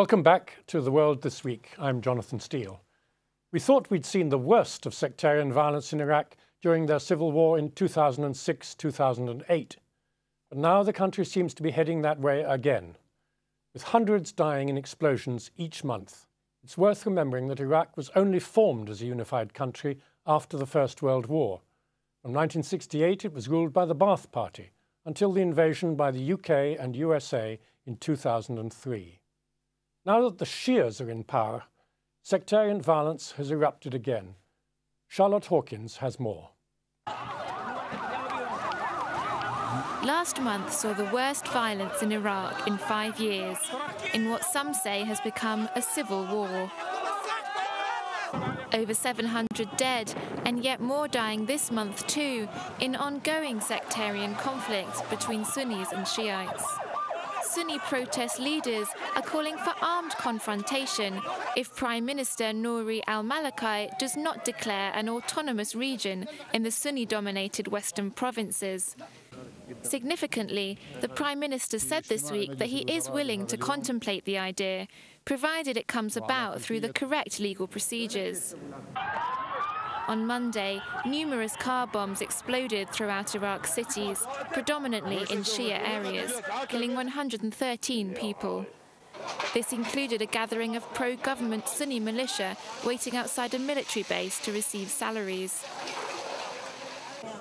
Welcome back to The World This Week. I'm Jonathan Steele. We thought we'd seen the worst of sectarian violence in Iraq during their civil war in 2006 2008. But now the country seems to be heading that way again, with hundreds dying in explosions each month. It's worth remembering that Iraq was only formed as a unified country after the First World War. From 1968, it was ruled by the Ba'ath Party until the invasion by the UK and USA in 2003. Now that the Shias are in power, sectarian violence has erupted again. Charlotte Hawkins has more. Last month saw the worst violence in Iraq in five years, in what some say has become a civil war. Over 700 dead, and yet more dying this month too, in ongoing sectarian conflict between Sunnis and Shiites. Sunni protest leaders are calling for armed confrontation if Prime Minister Nouri al Maliki does not declare an autonomous region in the Sunni dominated western provinces. Significantly, the Prime Minister said this week that he is willing to contemplate the idea, provided it comes about through the correct legal procedures on Monday, numerous car bombs exploded throughout Iraq's cities, predominantly in Shia areas, killing 113 people. This included a gathering of pro-government Sunni militia waiting outside a military base to receive salaries.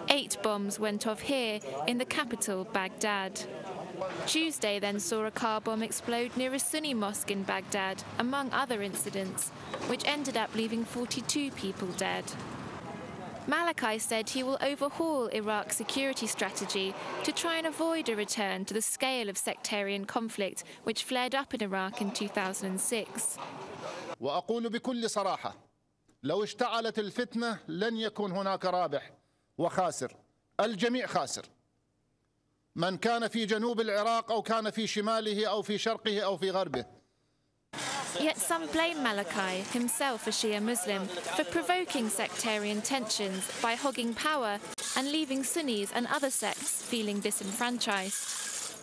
Eight bombs went off here in the capital, Baghdad. Tuesday then saw a car bomb explode near a Sunni mosque in Baghdad, among other incidents, which ended up leaving 42 people dead. Malachi said he will overhaul Iraq's security strategy to try and avoid a return to the scale of sectarian conflict which flared up in Iraq in 2006. من كان في جنوب العراق أو كان في شماله أو في شرقه أو في غربه Yet some blame Malachi, himself a Shia Muslim, for provoking sectarian tensions by hogging power and leaving Sunnis and other sects feeling disenfranchised.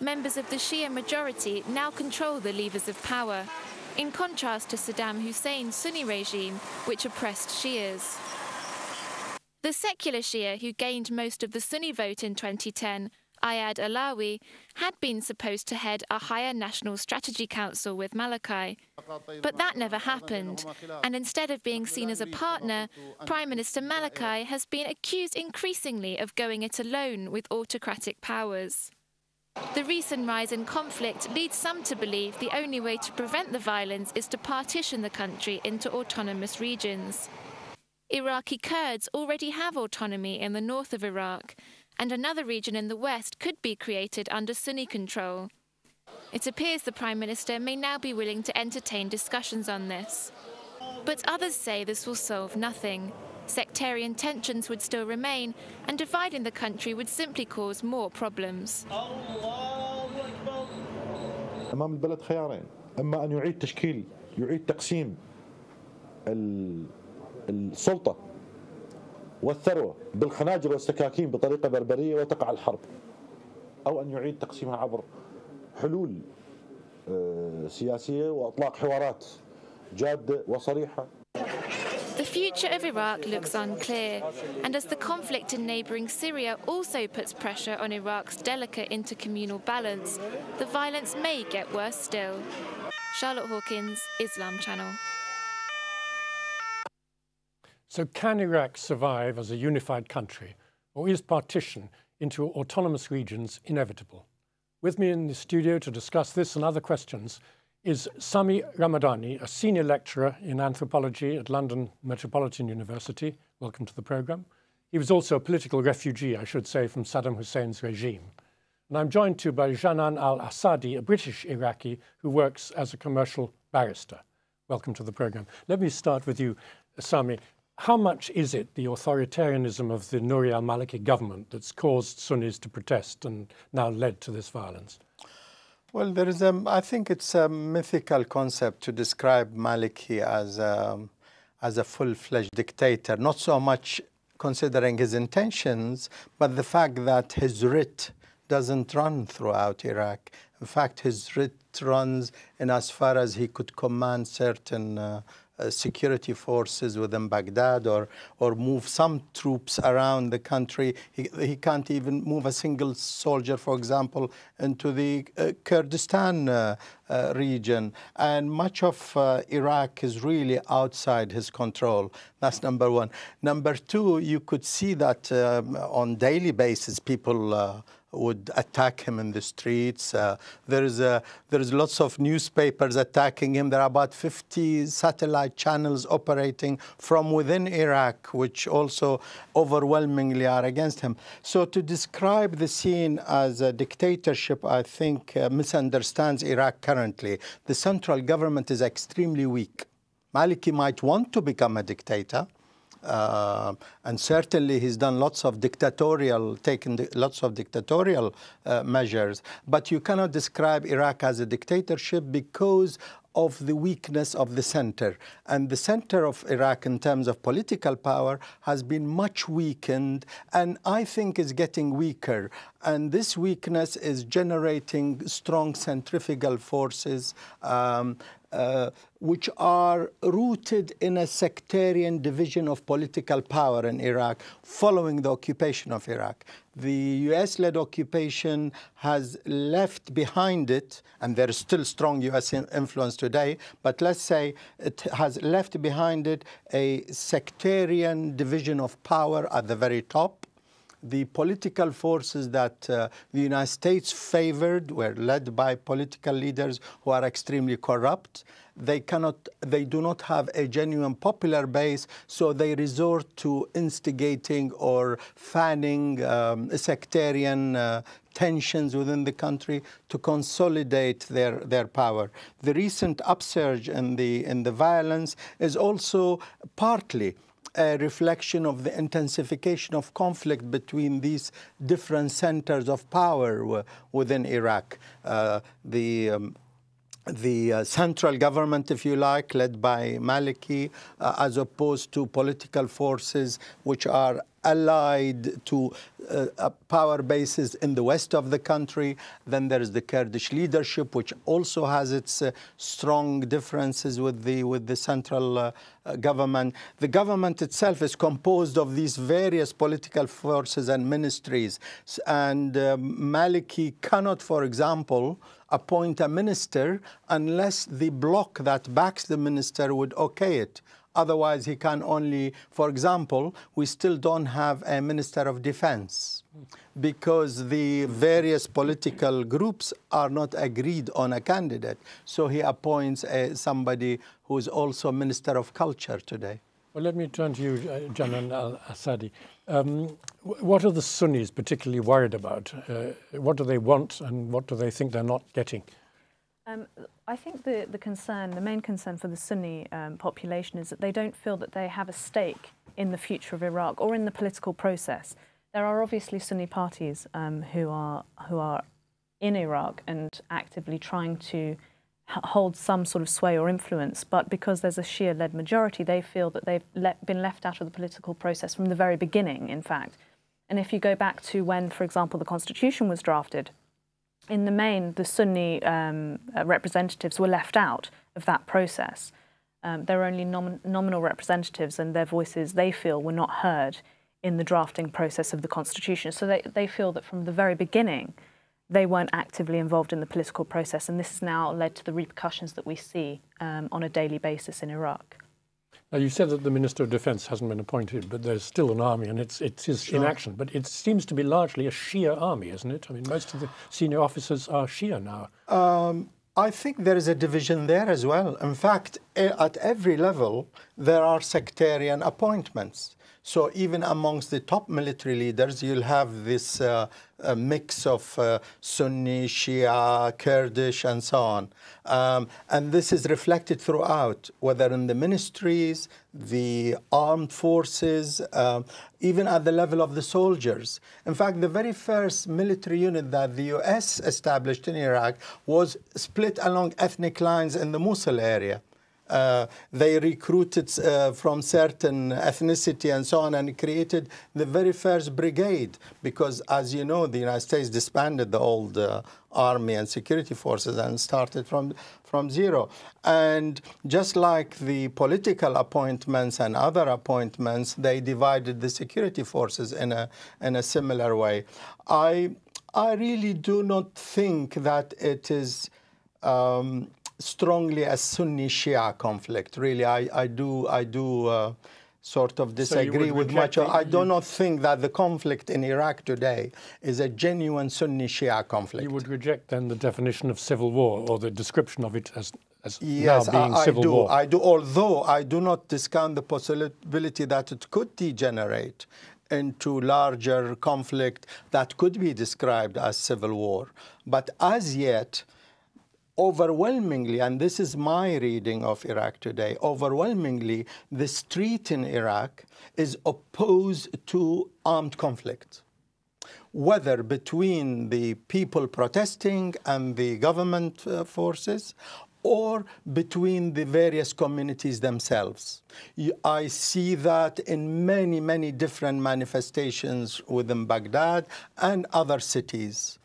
Members of the Shia majority now control the levers of power, in contrast to Saddam Hussein's Sunni regime, which oppressed Shias. The secular Shia, who gained most of the Sunni vote in 2010, Ayad Alawi, had been supposed to head a higher national strategy council with Malachi. But that never happened, and instead of being seen as a partner, Prime Minister Malachi has been accused increasingly of going it alone with autocratic powers. The recent rise in conflict leads some to believe the only way to prevent the violence is to partition the country into autonomous regions. Iraqi Kurds already have autonomy in the north of Iraq, and another region in the west could be created under Sunni control. It appears the Prime Minister may now be willing to entertain discussions on this. But others say this will solve nothing. Sectarian tensions would still remain, and dividing the country would simply cause more problems. أمام البلد خيارين إما أن يعيد تشكيل يعيد تقسيم السلطة والثروة بالخناجر والسكاكين بطريقة بربرية وتقع الحرب أو أن يعيد تقسيمها عبر حلول سياسية وإطلاق حوارات جادة وصريحة The future of Iraq looks unclear, and as the conflict in neighbouring Syria also puts pressure on Iraq's delicate intercommunal balance, the violence may get worse still. Charlotte Hawkins, Islam Channel. So can Iraq survive as a unified country, or is partition into autonomous regions inevitable? With me in the studio to discuss this and other questions is Sami Ramadani, a senior lecturer in anthropology at London Metropolitan University. Welcome to the programme. He was also a political refugee, I should say, from Saddam Hussein's regime. And I'm joined too by Janan al Assadi, a British Iraqi who works as a commercial barrister. Welcome to the programme. Let me start with you, Sami how much is it the authoritarianism of the Nouri al Maliki government that's caused Sunnis to protest and now led to this violence? Well, there is a, I think it's a mythical concept to describe Maliki as a, um, as a full fledged dictator, not so much considering his intentions, but the fact that his writ doesn't run throughout Iraq. In fact, his writ runs in as far as he could command certain. Uh, uh, security forces within Baghdad or, or move some troops around the country. He, he can't even move a single soldier, for example, into the uh, Kurdistan uh, uh, region. And much of uh, Iraq is really outside his control. That's number one. Number two, you could see that um, on daily basis, people uh, would attack him in the streets. Uh, there's, a there's lots of newspapers attacking him. There are about 50 satellite channels operating from within Iraq, which also overwhelmingly are against him. So to describe the scene as a dictatorship, I think, uh, misunderstands Iraq currently. The central government is extremely weak. Maliki might want to become a dictator uh, and certainly he's done lots of dictatorial, taken lots of dictatorial uh, measures. But you cannot describe Iraq as a dictatorship because of the weakness of the center. And the center of Iraq, in terms of political power, has been much weakened and I think is getting weaker. And this weakness is generating strong centrifugal forces um, uh, which are rooted in a sectarian division of political power in Iraq following the occupation of Iraq. The US led occupation has left behind it, and there is still strong US influence today, but let's say it has left behind it a sectarian division of power at the very top the political forces that uh, the United States favored were led by political leaders who are extremely corrupt. They cannot, they do not have a genuine popular base, so they resort to instigating or fanning um, sectarian uh, tensions within the country to consolidate their, their power. The recent upsurge in the, in the violence is also partly a reflection of the intensification of conflict between these different centers of power within Iraq. Uh, the um, the uh, central government, if you like, led by Maliki, uh, as opposed to political forces which are allied to uh, power bases in the west of the country. Then there is the Kurdish leadership, which also has its uh, strong differences with the with the central uh, government. The government itself is composed of these various political forces and ministries. And uh, Maliki cannot, for example, appoint a minister unless the bloc that backs the minister would okay it. Otherwise, he can only, for example, we still don't have a minister of defense because the various political groups are not agreed on a candidate. So he appoints a, somebody who is also minister of culture today. Well, let me turn to you, uh, Janan Al Assadi. Um, what are the Sunnis particularly worried about? Uh, what do they want and what do they think they're not getting? Um, I think the, the concern, the main concern for the Sunni um, population is that they don't feel that they have a stake in the future of Iraq or in the political process. There are obviously Sunni parties um, who are who are in Iraq and actively trying to hold some sort of sway or influence, but because there's a Shia-led majority, they feel that they've le been left out of the political process from the very beginning, in fact. And if you go back to when, for example, the constitution was drafted, in the main, the Sunni um, uh, representatives were left out of that process. Um, they're only nom- nominal representatives, and their voices, they feel, were not heard in the drafting process of the constitution. So they, they feel that from the very beginning, they weren't actively involved in the political process, and this has now led to the repercussions that we see um, on a daily basis in Iraq. Now, you said that the Minister of Defence hasn't been appointed, but there's still an army and it's, it is sure. in action. But it seems to be largely a Shia army, isn't it? I mean, most of the senior officers are Shia now. Um, I think there is a division there as well. In fact, eh, at every level, there are sectarian appointments. So even amongst the top military leaders, you'll have this uh, mix of uh, Sunni, Shia, Kurdish, and so on. Um, and this is reflected throughout, whether in the ministries, the armed forces, um, even at the level of the soldiers. In fact, the very first military unit that the U.S. established in Iraq was split along ethnic lines in the Mosul area. Uh, they recruited uh, from certain ethnicity and so on and created the very first brigade because as you know the united states disbanded the old uh, army and security forces and started from from zero and just like the political appointments and other appointments they divided the security forces in a in a similar way i i really do not think that it is um, strongly a Sunni Shia conflict. Really, I, I do I do uh, sort of disagree so with much. Of, I do not think that the conflict in Iraq today is a genuine Sunni Shia conflict. You would reject then the definition of civil war or the description of it as. As yes, now being I, I do. War. I do. Although I do not discount the possibility that it could degenerate into larger conflict that could be described as civil war, but as yet, overwhelmingly, and this is my reading of Iraq today, overwhelmingly, the street in Iraq is opposed to armed conflict, whether between the people protesting and the government uh, forces or between the various communities themselves. I see that in many, many different manifestations within Baghdad and other cities.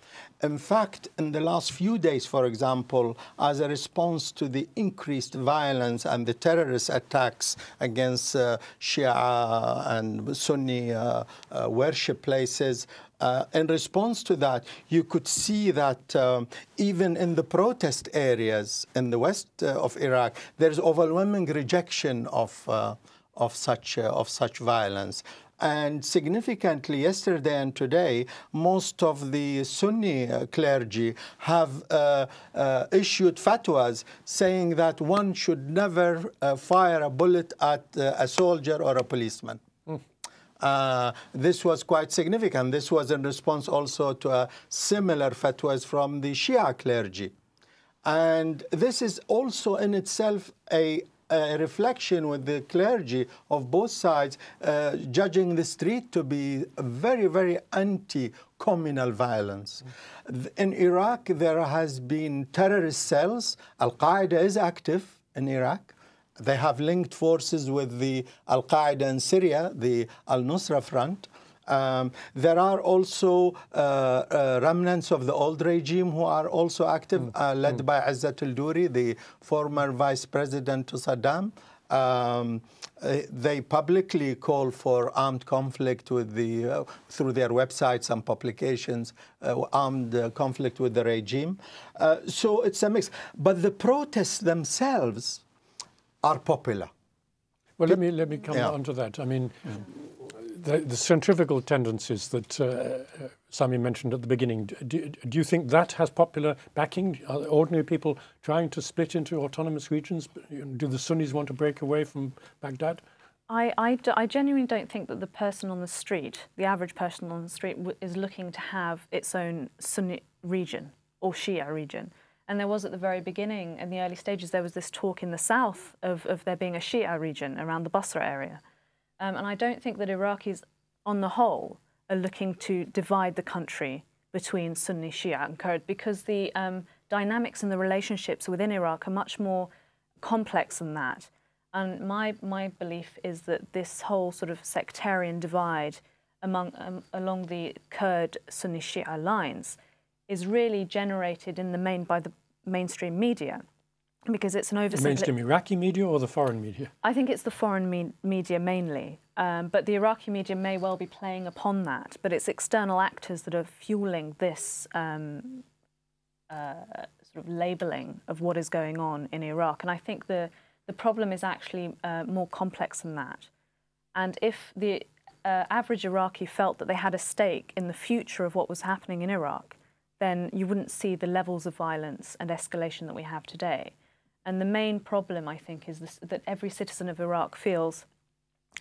In fact, in the last few days, for example, as a response to the increased violence and the terrorist attacks against uh, Shia and Sunni uh, uh, worship places, uh, in response to that, you could see that um, even in the protest areas in the west uh, of Iraq, there is overwhelming rejection of, uh, of, such, uh, of such violence. And significantly, yesterday and today, most of the Sunni uh, clergy have uh, uh, issued fatwas saying that one should never uh, fire a bullet at uh, a soldier or a policeman. Hmm. Uh, this was quite significant. This was in response also to a uh, similar fatwas from the Shia clergy. And this is also in itself a a reflection with the clergy of both sides, uh, judging the street to be very, very anti communal violence. In Iraq, there has been terrorist cells. Al Qaeda is active in Iraq. They have linked forces with the Al Qaeda in Syria, the Al Nusra Front. Um, there are also uh, uh, remnants of the old regime who are also active, mm. Uh, led mm. by al Duri, the former vice president to Saddam. Um, uh, they publicly call for armed conflict with the uh, through their websites and publications, uh, armed conflict with the regime. so it's a mix. But the protests themselves are popular. Well, let me let me come yeah. on to that. I mean, the, the centrifugal tendencies that uh, Sami mentioned at the beginning, do, do, you think that has popular backing? Are ordinary people trying to split into autonomous regions? Do the Sunnis want to break away from Baghdad? I, I, I genuinely don't think that the person on the street, the average person on the street, is looking to have its own Sunni region or Shia region. And there was at the very beginning, in the early stages, there was this talk in the south of, of there being a Shia region around the Basra area. Um, and I don't think that Iraqis, on the whole, are looking to divide the country between Sunni, Shia, and Kurd because the um, dynamics and the relationships within Iraq are much more complex than that. And my, my belief is that this whole sort of sectarian divide among, um, along the Kurd Sunni Shia lines is really generated in the main by the mainstream media because it's an oversimplification. Mainstream Iraqi media or the foreign media? I think it's the foreign me media mainly. Um, but the Iraqi media may well be playing upon that, but it's external actors that are fueling this um, uh, sort of labeling of what is going on in Iraq. And I think the, the problem is actually uh, more complex than that. And if the uh, average Iraqi felt that they had a stake in the future of what was happening in Iraq, then you wouldn't see the levels of violence and escalation that we have today. And the main problem, I think, is this, that every citizen of Iraq feels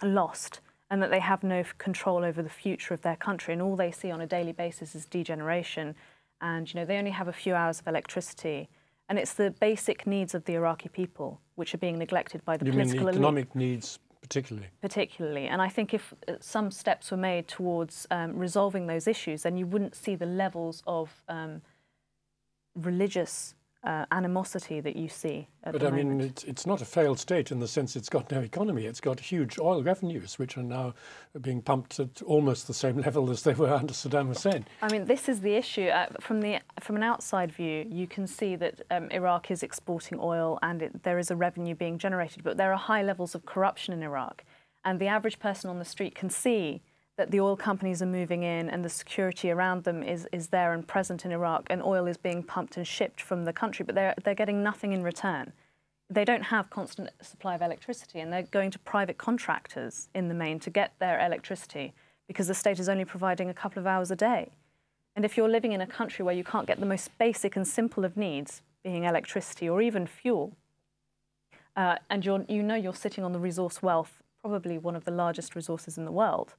lost and that they have no control over the future of their country. And all they see on a daily basis is degeneration. And, you know, they only have a few hours of electricity. And it's the basic needs of the Iraqi people which are being neglected by the you political mean the economic elite. needs particularly? Particularly. And I think if uh, some steps were made towards um, resolving those issues, then you wouldn't see the levels of um, religious uh, animosity that you see. but I mean, it's, it's, not a failed state in the sense it's got no economy. It's got huge oil revenues, which are now being pumped at almost the same level as they were under Saddam Hussein. I mean, this is the issue. Uh, from the from an outside view, you can see that um, Iraq is exporting oil and it, there is a revenue being generated, but there are high levels of corruption in Iraq, and the average person on the street can see that the oil companies are moving in and the security around them is, is there and present in Iraq and oil is being pumped and shipped from the country, but they're, they're getting nothing in return. They don't have constant supply of electricity and they're going to private contractors in the main to get their electricity because the state is only providing a couple of hours a day. And if you're living in a country where you can't get the most basic and simple of needs, being electricity or even fuel, uh, and you know you're sitting on the resource wealth, probably one of the largest resources in the world,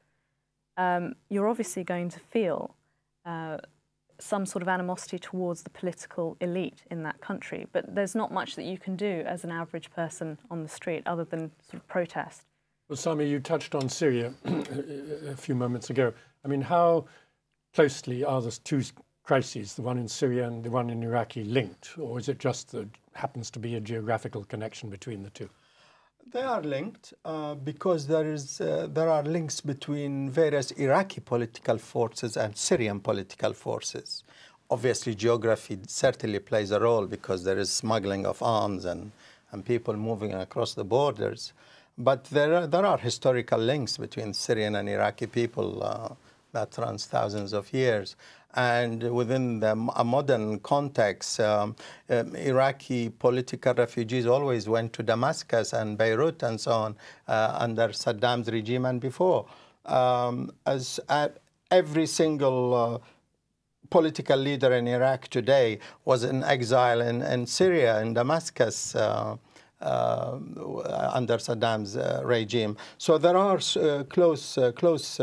um, you're obviously going to feel uh, some sort of animosity towards the political elite in that country. But there's not much that you can do as an average person on the street other than sort of protest. Well, Sami, you touched on Syria a few moments ago. I mean, how closely are the two crises, the one in Syria and the one in Iraq, linked? Or is it just that happens to be a geographical connection between the two? They are linked uh, because there is uh, there are links between various Iraqi political forces and Syrian political forces. Obviously, geography certainly plays a role because there is smuggling of arms and, and people moving across the borders. But there are, there are historical links between Syrian and Iraqi people uh, that runs thousands of years. And within the, a modern context, um, um, Iraqi political refugees always went to Damascus and Beirut and so on uh, under Saddam's regime and before. Um, as uh, every single uh, political leader in Iraq today was in exile in, in Syria, in Damascus. Uh, uh, under Saddam's uh, regime. So there are uh, close, close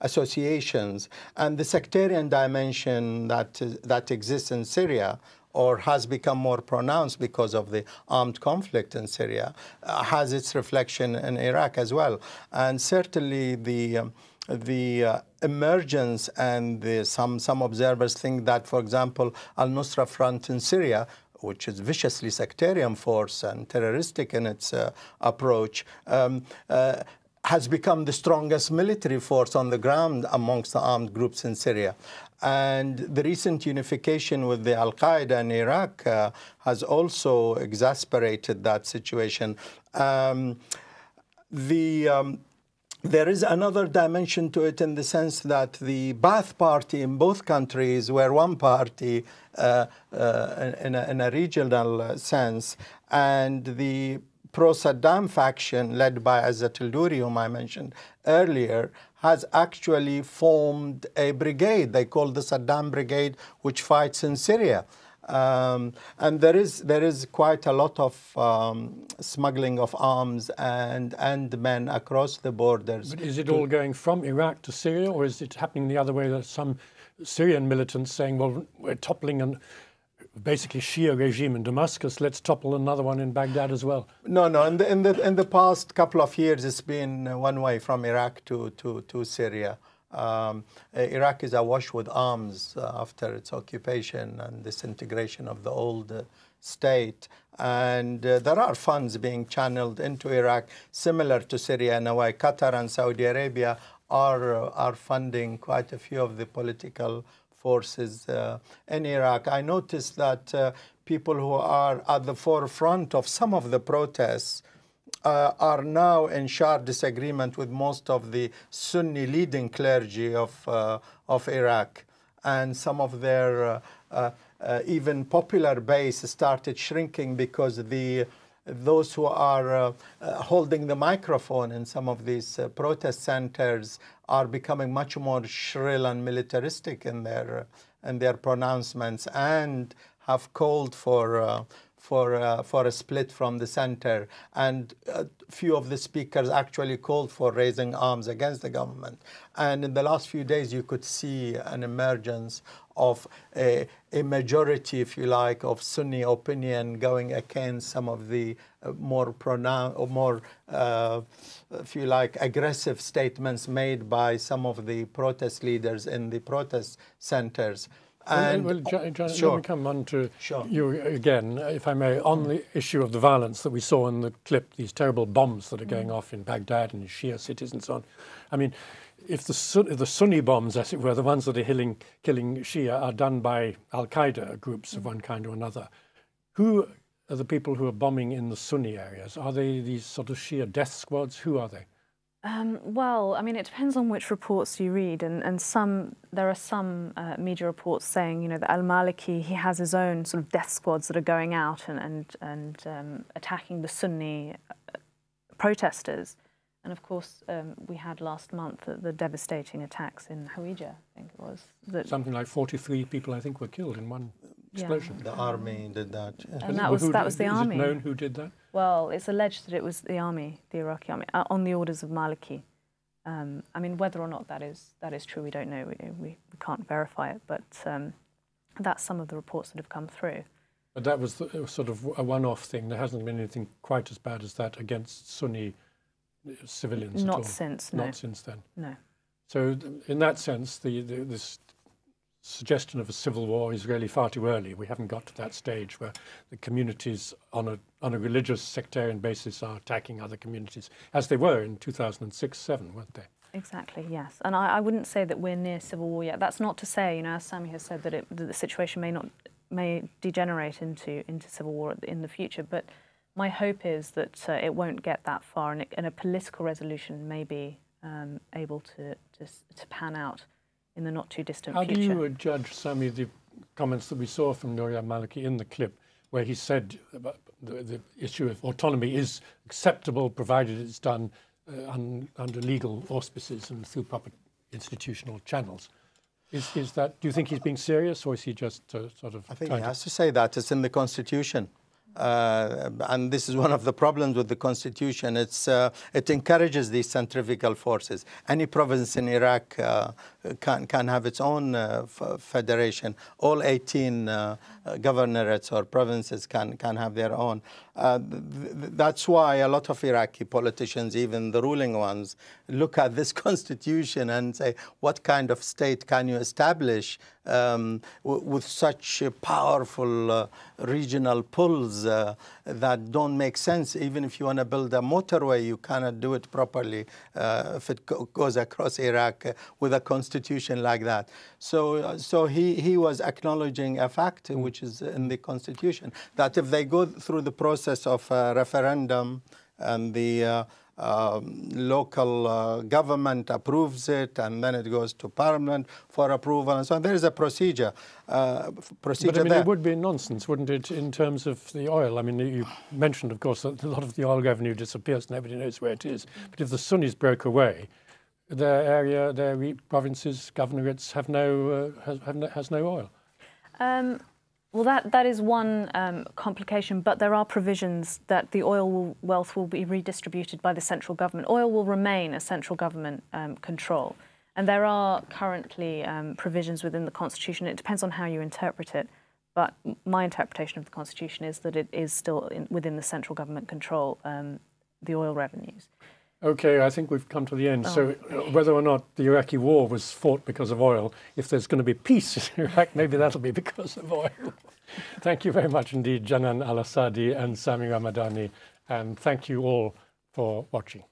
associations, and the sectarian dimension that that exists in Syria or has become more pronounced because of the armed conflict in Syria uh, has its reflection in Iraq as well. And certainly the um, the uh, emergence and the, some some observers think that, for example, Al Nusra Front in Syria which is viciously sectarian force and terroristic in its uh, approach, um, uh, has become the strongest military force on the ground amongst the armed groups in Syria. And the recent unification with the Al Qaeda in Iraq uh, has also exacerbated that situation. Um, the um, there is another dimension to it in the sense that the Ba'ath Party in both countries were one party uh, uh, in, a, in, a, regional uh, sense, and the pro Saddam faction led by Azzat al Duri, whom I mentioned earlier, has actually formed a brigade they call the Saddam Brigade, which fights in Syria. Um, and there is there is quite a lot of um, smuggling of arms and and men across the borders. But is it all going from Iraq to Syria, or is it happening the other way? That some Syrian militants saying, "Well, we're toppling and." basically Shia regime in Damascus. Let's topple another one in Baghdad as well. No, no. In the in the in the past couple of years, it's been one way from Iraq to to to Syria. Um, uh, Iraq is awash with arms uh, after its occupation and disintegration of the old uh, state. And uh, there are funds being channeled into Iraq, similar to Syria and Hawaii. Qatar and Saudi Arabia are, are funding quite a few of the political forces uh, in Iraq. I noticed that people who are at the forefront of some of the protests uh, are now in sharp disagreement with most of the Sunni leading clergy of, uh, of Iraq. And some of their uh, uh even popular base started shrinking because the, those who are uh, uh, holding the microphone in some of these protest centers are becoming much more shrill and militaristic in their, in their pronouncements and have called for for, uh, for a split from the center. And a few of the speakers actually called for raising arms against the government. And in the last few days, you could see an emergence of a, a, majority, if you like, of Sunni opinion going against some of the uh, more pronounced or more, uh, if you like, aggressive statements made by some of the protest leaders in the protest centers. And well, John, John, sure. let me come on to sure. you again, if I may, on mm. the issue of the violence that we saw in the clip, these terrible bombs that are going mm. off in Baghdad and Shia cities and so on. I mean, if the, Sun the Sunni bombs, as it were, the ones that are killing Shia, are done by Al Qaeda groups of mm. one kind or another, who are the people who are bombing in the Sunni areas? Are they these sort of Shia death squads? Who are they? Um, well, I mean, it depends on which reports you read, and, and some there are some uh, media reports saying, you know, that Al Maliki he has his own sort of death squads that are going out and and and um, attacking the Sunni uh, protesters, and of course um, we had last month the, the, devastating attacks in Hawija, I think it was. Something like forty-three people, I think, were killed in one explosion. Yeah. The army did that. Yeah. And that was, who, that was the is army. Is it known who did that? Well, it's alleged that it was the army, the Iraqi army, uh, on the orders of Maliki. Um, I mean, whether or not that is that is true, we don't know. We, we, we can't verify it, but um, that's some of the reports that have come through. But that was, the, uh, was sort of a one-off thing. There hasn't been anything quite as bad as that against Sunni uh, civilians. Not since. No. Not since then. No. So, in that sense, the, the, this suggestion of a civil war is really far too early. We haven't got to that stage where the communities on a, on a religious sectarian basis are attacking other communities, as they were in 2006 7, weren't they? Exactly, yes. And I, I, wouldn't say that we're near civil war yet. That's not to say, you know, as Sammy has said, that, it, that the situation may not may degenerate into, into civil war in the future, but my hope is that uh, it won't get that far and, it, and a political resolution may be um, able to, to, to pan out in the not too distant How future. How do you judge, Sammy, the comments that we saw from al Maliki in the clip, where he said the, the, issue of autonomy is acceptable provided it's done uh, un, under legal auspices and through proper institutional channels. Is, is that, do you think he's being serious or is he just uh, sort of. I think he has to say that. It's in the Constitution. Uh, and this is one of the problems with the constitution. It's, uh, it encourages these centrifugal forces. Any province in Iraq uh, can, can have its own uh, federation. All 18 uh, governorates or provinces can, can have their own. Uh, th that's why a lot of Iraqi politicians, even the ruling ones, look at this constitution and say, what kind of state can you establish um, with such powerful uh, regional pulls uh, that don't make sense. Even if you want to build a motorway, you cannot do it properly uh, if it goes across Iraq with a constitution like that. So, uh, so he, he was acknowledging a fact mm. which is in the constitution that if they go through the process of uh, referendum and the uh, um, local uh, government approves it and then it goes to parliament for approval and so on. There is a procedure. Uh, procedure but I mean, there. it would be nonsense, wouldn't it, in terms of the oil? I mean, you mentioned, of course, that a lot of the oil revenue disappears and nobody knows where it is. Mm. But if the Sunnis broke away, their area, their provinces, governorates have no, uh, has, have no, has no oil. Um, well, that, that is one um, complication, but there are provisions that the oil wealth will be redistributed by the central government. Oil will remain a central government um, control. And there are currently um, provisions within the Constitution. It depends on how you interpret it. But my interpretation of the Constitution is that it is still in, within the central government control, um, the oil revenues. Okay, I think we've come to the end. Oh. So, uh, whether or not the Iraqi war was fought because of oil, if there's going to be peace in Iraq, maybe that'll be because of oil. thank you very much indeed, Janan Al Asadi and Sami Ramadani, and thank you all for watching.